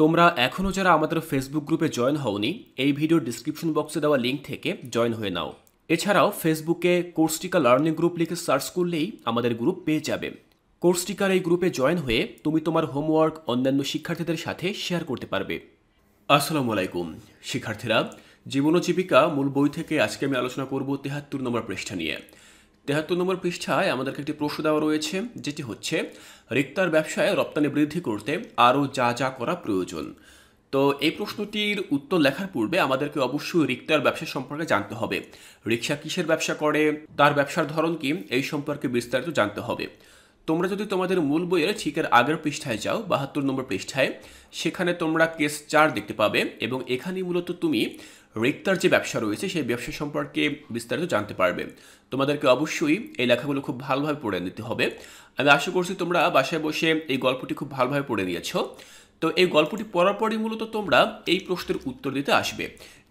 তোমরা এখনও যারা আমাদের ফেসবুক গ্রুপে জয়েন হওনি এই ভিডিওর ডিসক্রিপশন বক্সে দেওয়া লিঙ্ক থেকে জয়েন হয়ে নাও এছাড়াও ফেসবুকে কোর্সটিকা লার্নিং গ্রুপ লিখে সার্চ করলেই আমাদের গ্রুপ পেয়ে যাবে কোর্সটিকার এই গ্রুপে জয়েন হয়ে তুমি তোমার হোমওয়ার্ক অন্যান্য শিক্ষার্থীদের সাথে শেয়ার করতে পারবে আসসালামু আলাইকুম শিক্ষার্থীরা জীবন জীবিকা মূল বই থেকে আজকে আমি আলোচনা করব তেহাত্তর নম্বর পৃষ্ঠা নিয়ে তেহাত্তর নম্বর পৃষ্ঠায় আমাদেরকে একটি প্রশ্ন দেওয়া রয়েছে যেটি হচ্ছে রিক্তার ব্যবসায় রপ্তানি বৃদ্ধি করতে আরও যা যা করা প্রয়োজন তো এই প্রশ্নটির উত্তর লেখার পূর্বে আমাদেরকে অবশ্যই রিক্তার ব্যবসা সম্পর্কে জানতে হবে রিক্সা কিসের ব্যবসা করে তার ব্যবসার ধরন কি এই সম্পর্কে বিস্তারিত জানতে হবে তোমরা যদি তোমাদের মূল বইয়ের ঠিক এর আগের পৃষ্ঠায় যাও বাহাত্তর নম্বর পৃষ্ঠায় সেখানে তোমরা কেস চার দেখতে পাবে এবং এখানে মূলত তুমি রিক্তার যে ব্যবসা রয়েছে সেই ব্যবসা সম্পর্কে বিস্তারিত জানতে পারবে তোমাদেরকে অবশ্যই এই লেখাগুলো খুব ভালোভাবে পড়ে নিতে হবে আমি আশা করছি তোমরা বাসায় বসে এই গল্পটি খুব ভালোভাবে পড়ে নিয়েছো তো এই গল্পটি পড়ার পরই মূলত তোমরা এই প্রশ্নের উত্তর দিতে আসবে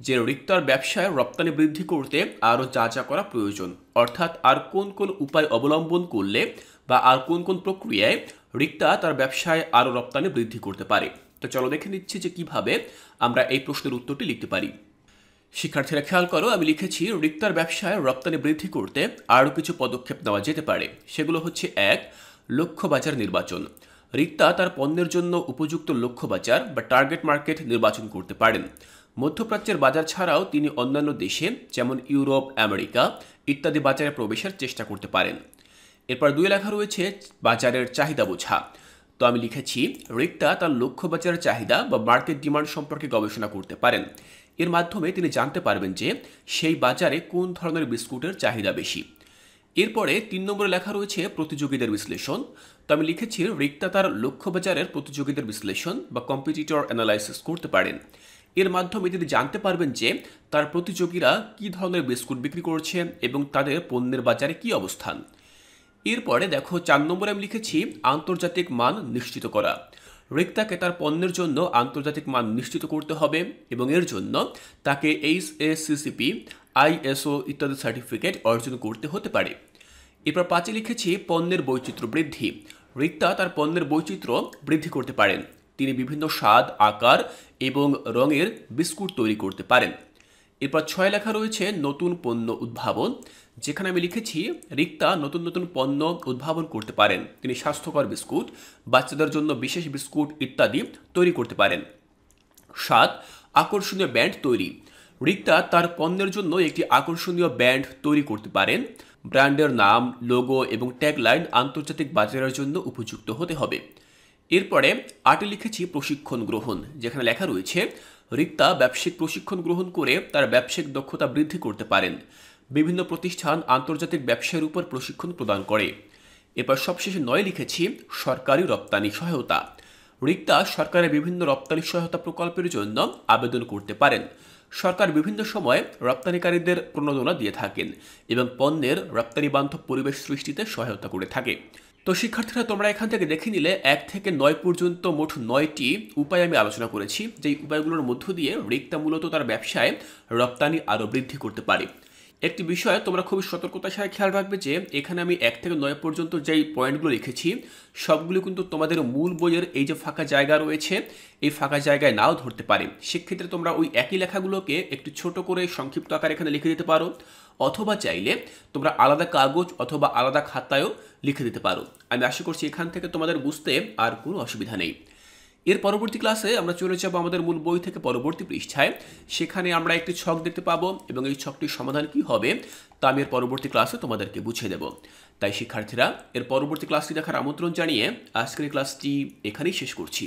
যে রিক্তার ব্যবসায় রপ্তানি বৃদ্ধি করতে আরও যা যা করা প্রয়োজন অর্থাৎ আর কোন কোন উপায় অবলম্বন করলে বা আর কোন কোন প্রক্রিয়ায় রিক্তা তার ব্যবসায় আরও রপ্তানি বৃদ্ধি করতে পারে তো চলো দেখে নিচ্ছি যে কিভাবে আমরা এই প্রশ্নের উত্তরটি লিখতে পারি শিক্ষার্থীরা খেয়াল করো আমি লিখেছি রিক্তার ব্যবসায় রপ্তানি বৃদ্ধি করতে আরও কিছু পদক্ষেপ নেওয়া যেতে পারে সেগুলো হচ্ছে এক লক্ষ্য বাজার নির্বাচন রিক্তা তার পণ্যের জন্য উপযুক্ত লক্ষ্য বাজার বা টার্গেট মার্কেট নির্বাচন করতে পারেন মধ্যপ্রাচ্যের বাজার ছাড়াও তিনি অন্যান্য দেশে যেমন ইউরোপ আমেরিকা ইত্যাদি বাজারে প্রবেশের চেষ্টা করতে পারেন এরপর দুই লেখা রয়েছে বাজারের চাহিদা বোঝা তো আমি লিখেছি রিক্তা তার লক্ষ্য বাজারের চাহিদা বা মার্কেট ডিমান্ড সম্পর্কে গবেষণা করতে পারেন এর মাধ্যমে তিনি জানতে পারবেন যে সেই বাজারে কোন ধরনের বিস্কুটের চাহিদা বেশি এরপরে তিন নম্বরে লেখা রয়েছে প্রতিযোগীদের বিশ্লেষণ তো আমি লিখেছি রিক্তা তার লক্ষ্য বাজারের প্রতিযোগীদের বিশ্লেষণ বা কম্পিটিটর অ্যানালাইসিস করতে পারেন এর মাধ্যমে তিনি জানতে পারবেন যে তার প্রতিযোগীরা কী ধরনের বিস্কুট বিক্রি করছে এবং তাদের পণ্যের বাজারে কী অবস্থান এরপরে দেখো চার নম্বরে আমি লিখেছি আন্তর্জাতিক মান নিশ্চিত করা রিক্তাকে তার পণ্যের জন্য আন্তর্জাতিক মান নিশ্চিত করতে হবে এবং এর জন্য তাকে এইচ এসিসিপি আইএসও ইত্যাদি সার্টিফিকেট অর্জন করতে হতে পারে এরপর পাঁচে লিখেছি পণ্যের বৈচিত্র্য বৃদ্ধি রিক্তা তার পণ্যের বৈচিত্র্য বৃদ্ধি করতে পারেন তিনি বিভিন্ন স্বাদ আকার এবং রঙের বিস্কুট তৈরি করতে পারেন এরপর ছয় লেখা রয়েছে নতুন পণ্য উদ্ভাবন যেখানে আমি লিখেছি রিক্তা নতুন নতুন পণ্য উদ্ভাবন করতে পারেন তিনি স্বাস্থ্যকর বিস্কুট বাচ্চাদের জন্য বিশেষ বিস্কুট ইত্যাদি তৈরি করতে পারেন সাত আকর্ষণীয় ব্যান্ড তৈরি রিক্তা তার পণ্যের জন্য একটি আকর্ষণীয় ব্যান্ড তৈরি করতে পারেন ব্র্যান্ডের নাম লোগো এবং ট্যাগলাইন আন্তর্জাতিক বাজারের জন্য উপযুক্ত হতে হবে এরপরে আটে লিখেছি প্রশিক্ষণ গ্রহণ যেখানে লেখা রয়েছে রিক্তা ব্যবসায়িক প্রশিক্ষণ গ্রহণ করে তার ব্যবসায়িক দক্ষতা বৃদ্ধি করতে পারেন বিভিন্ন প্রতিষ্ঠান আন্তর্জাতিক ব্যবসায়ের উপর প্রশিক্ষণ প্রদান করে এবার সবশেষে নয় লিখেছি সরকারি রপ্তানি সহায়তা রিক্তা সরকারের বিভিন্ন রপ্তানি সহায়তা প্রকল্পের জন্য আবেদন করতে পারেন সরকার বিভিন্ন সময়ে রপ্তানিকারীদের প্রণোদনা দিয়ে থাকেন এবং পণ্যের রপ্তানি বান্ধব পরিবেশ সৃষ্টিতে সহায়তা করে থাকে তো শিক্ষার্থীরা তোমরা এখান থেকে দেখে নিলে এক থেকে নয় পর্যন্ত মোট নয়টি উপায় আমি আলোচনা করেছি যেই উপায়গুলোর মধ্য দিয়ে রিক্তা মূলত তার ব্যবসায় রপ্তানি আরও বৃদ্ধি করতে পারে একটি বিষয় তোমরা খুবই সতর্কতার সাথে খেয়াল রাখবে যে এখানে আমি এক থেকে নয় পর্যন্ত যেই পয়েন্টগুলো লিখেছি সবগুলো কিন্তু তোমাদের মূল বইয়ের এই যে ফাঁকা জায়গা রয়েছে এই ফাঁকা জায়গায় নাও ধরতে পারে সেক্ষেত্রে তোমরা ওই একই লেখাগুলোকে একটু ছোট করে সংক্ষিপ্ত আকারে এখানে লিখে দিতে পারো অথবা চাইলে তোমরা আলাদা কাগজ অথবা আলাদা খাতায়ও লিখে দিতে পারো আমি আশা করছি এখান থেকে তোমাদের বুঝতে আর কোনো অসুবিধা নেই এর পরবর্তী ক্লাসে আমরা চলে যাবো আমাদের মূল বই থেকে পরবর্তী পৃষ্ঠায় সেখানে আমরা একটি ছক দেখতে পাবো এবং এই ছকটির সমাধান কি হবে তা আমি এর পরবর্তী ক্লাসে তোমাদেরকে বুঝিয়ে দেব তাই শিক্ষার্থীরা এর পরবর্তী ক্লাসটি দেখার আমন্ত্রণ জানিয়ে আজকের ক্লাসটি এখানেই শেষ করছি